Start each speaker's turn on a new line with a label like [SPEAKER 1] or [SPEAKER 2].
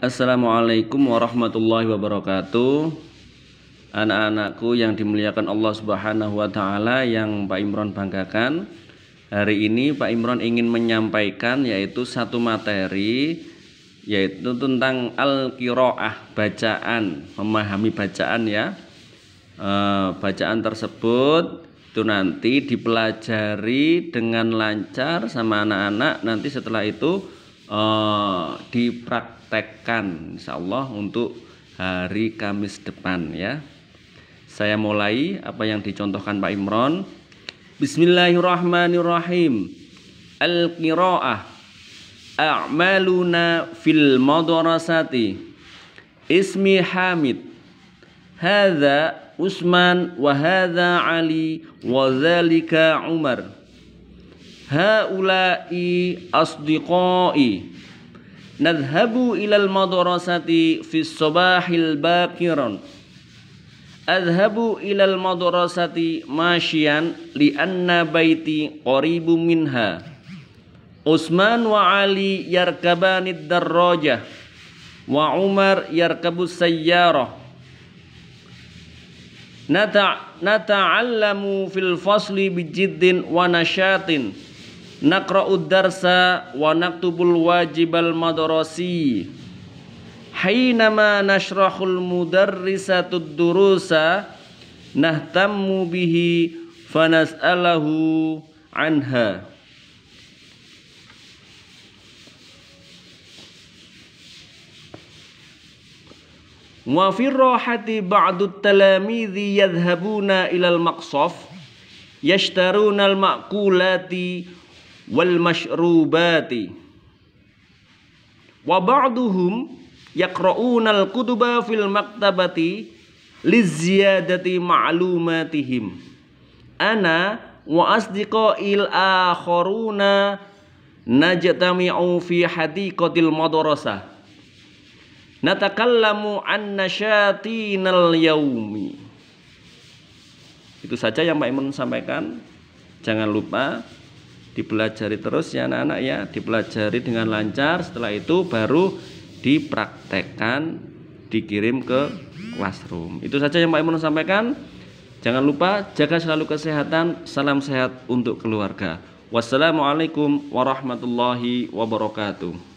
[SPEAKER 1] Assalamualaikum warahmatullahi wabarakatuh. Anak-anakku yang dimuliakan Allah Subhanahu wa taala yang Pak Imron banggakan. Hari ini Pak Imron ingin menyampaikan yaitu satu materi yaitu tentang al-qiraah, bacaan, memahami bacaan ya. Eh, bacaan tersebut itu nanti dipelajari dengan lancar sama anak-anak nanti setelah itu Eh, dipraktekkan insya Allah untuk hari Kamis depan ya saya mulai apa yang dicontohkan Pak Imron Bismillahirrahmanirrahim Al-Qira'ah A'maluna fil madrasati Ismi Hamid Hadha Usman wa Ali wa zalika Umar هؤلاء أصدقائي نذهب إلى المدرسة في الصباح الباكر أذهب إلى المدرسة ماشيا لأن بيتي قريب منها عثمان وعلي يركبان الدراجة وعمر يركب السيارة نتعلم في الفصل بجد ونشاط naqra'ud darsa wa naktubul wajibal madrasi hainama nashrahul mudarrisatud durusa nahtammu bihi fanas'alahu anha wa fi rahati ba'du talamidhi yadhhabuna ilal maqsaf yashtaruna al ma'kulati wal Mashru'bati, wa ba'duhum yaqra'una al kutuba fil maktabati liziyadati ma'lumatihim ana wa asdiqail akharuna najtami'u fi hadiqatil madrasah natakallamu an nasyatinal yaumi itu saja yang Pak Imun sampaikan jangan lupa dipelajari terus ya anak-anak ya dipelajari dengan lancar setelah itu baru dipraktekkan dikirim ke classroom itu saja yang Pak Imun sampaikan jangan lupa jaga selalu kesehatan salam sehat untuk keluarga wassalamualaikum warahmatullahi wabarakatuh